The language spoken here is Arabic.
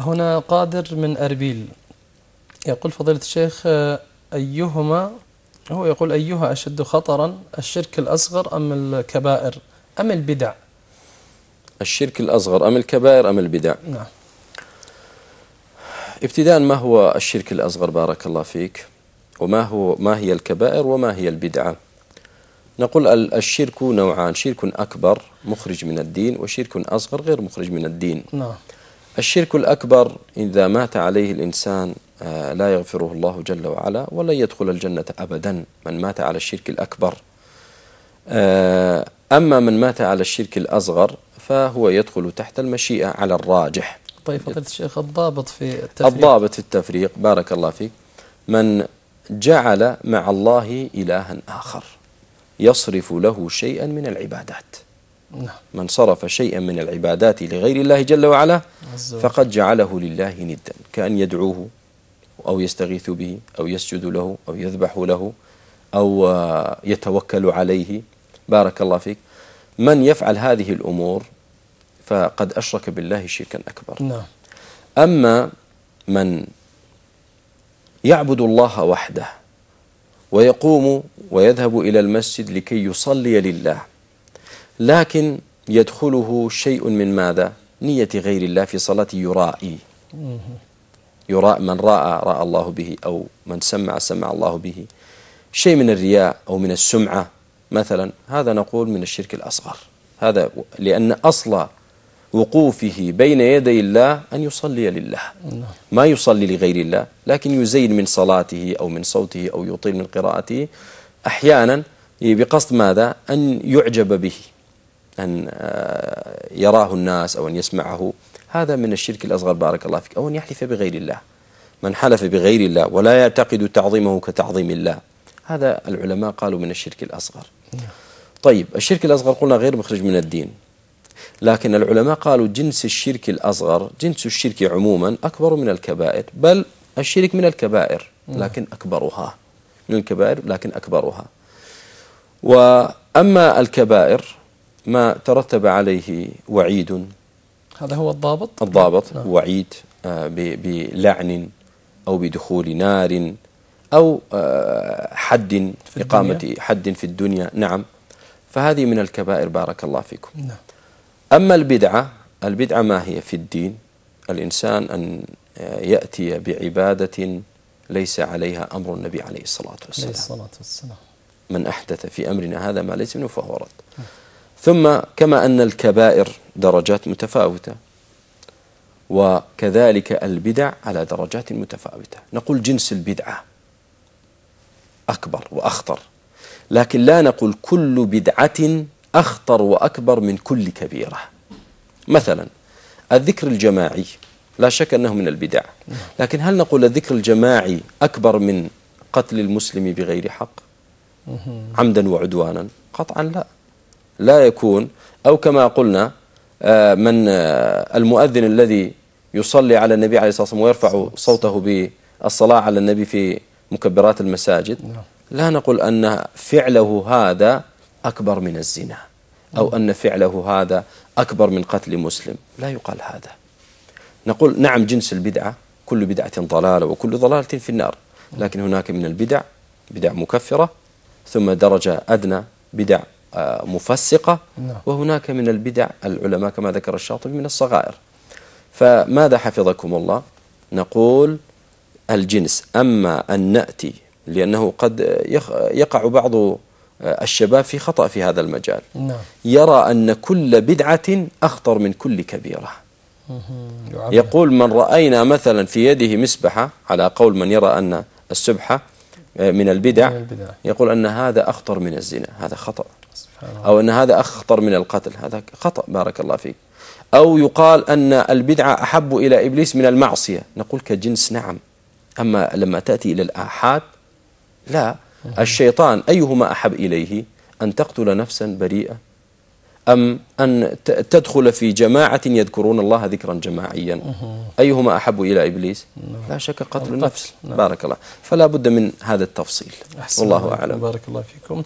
هنا قادر من أربيل يقول فضيلة الشيخ أيهما هو يقول أيها أشد خطرا الشرك الأصغر أم الكبائر أم البدع الشرك الأصغر أم الكبائر أم البدع نعم ابتداء ما هو الشرك الأصغر بارك الله فيك وما هو ما هي الكبائر وما هي البدعة نقول الشرك نوعان شرك أكبر مخرج من الدين وشرك أصغر غير مخرج من الدين نعم الشرك الأكبر إذا مات عليه الإنسان آه، لا يغفره الله جل وعلا ولن يدخل الجنة أبدا من مات على الشرك الأكبر آه، أما من مات على الشرك الأصغر فهو يدخل تحت المشيئة على الراجح طيب فضيلة الشيخ الضابط في التفريق الضابط في التفريق بارك الله فيك من جعل مع الله إلها آخر يصرف له شيئا من العبادات نعم. من صرف شيئا من العبادات لغير الله جل وعلا فقد جعله لله ندا كأن يدعوه أو يستغيث به أو يسجد له أو يذبح له أو آه، يتوكل عليه بارك الله فيك من يفعل هذه الأمور فقد أشرك بالله شركا أكبر نعم. أما من يعبد الله وحده ويقوم ويذهب إلى المسجد لكي يصلي لله لكن يدخله شيء من ماذا نية غير الله في صلاة يرائي يراء من راى راى الله به أو من سمع سمع الله به شيء من الرياء أو من السمعة مثلا هذا نقول من الشرك الأصغر هذا لأن أصل وقوفه بين يدي الله أن يصلي لله ما يصلي لغير الله لكن يزين من صلاته أو من صوته أو يطيل من قراءته أحيانا بقصد ماذا أن يعجب به أن آه، يراه الناس أو أن يسمعه هذا من الشرك الأصغر بارك الله فيك أو أن يحلف بغير الله من حلف بغير الله ولا يعتقد تعظيمه كتعظيم الله هذا العلماء قالوا من الشرك الأصغر طيب الشرك الأصغر قلنا غير مخرج من الدين لكن العلماء قالوا جنس الشرك الأصغر جنس الشرك عموما أكبر من الكبائر بل الشرك من الكبائر لكن أكبرها من الكبائر لكن أكبرها وأما الكبائر ما ترتب عليه وعيد هذا هو الضابط الضابط نعم. وعيد آه، بلعن أو بدخول نار أو آه، حد في إقامة الدنيا. حد في الدنيا نعم فهذه من الكبائر بارك الله فيكم نعم. أما البدعة البدعة ما هي في الدين الإنسان أن آه، يأتي بعبادة ليس عليها أمر النبي عليه الصلاة والسلام, عليه الصلاة والسلام. من أحدث في أمرنا هذا ما ليس منه فهو رد ثم كما أن الكبائر درجات متفاوتة وكذلك البدع على درجات متفاوتة نقول جنس البدعة أكبر وأخطر لكن لا نقول كل بدعة أخطر وأكبر من كل كبيرة مثلا الذكر الجماعي لا شك أنه من البدع لكن هل نقول الذكر الجماعي أكبر من قتل المسلم بغير حق عمدا وعدوانا قطعا لا لا يكون أو كما قلنا آه، من آه، المؤذن الذي يصلي على النبي عليه الصلاة والسلام ويرفع صوته بالصلاة على النبي في مكبرات المساجد نعم. لا نقول أن فعله هذا أكبر من الزنا أو نعم. أن فعله هذا أكبر من قتل مسلم لا يقال هذا نقول نعم جنس البدعة كل بدعة ضلالة وكل ضلالة في النار لكن هناك من البدع بدع مكفرة ثم درجة أدنى بدع آه، مفسقة نعم. وهناك من البدع العلماء كما ذكر الشاطبي من الصغائر فماذا حفظكم الله نقول الجنس أما أن نأتي لأنه قد يقع بعض آه، الشباب في خطأ في هذا المجال نعم. يرى أن كل بدعة أخطر من كل كبيرة يقول من رأينا مثلا في يده مسبحة على قول من يرى أن السبحة آه، من البدع يقول أن هذا أخطر من الزنا هذا خطأ أو أن هذا أخطر من القتل هذا خطأ بارك الله فيك أو يقال أن البدعة أحب إلى إبليس من المعصية نقول كجنس نعم أما لما تأتي إلى الآحاد لا الشيطان أيهما أحب إليه أن تقتل نفسا بريئة أم أن تدخل في جماعة يذكرون الله ذكرا جماعيا أيهما أحب إلى إبليس نعم. لا شك قتل النفس نعم. بارك الله فلا بد من هذا التفصيل والله أعلم بارك الله فيكم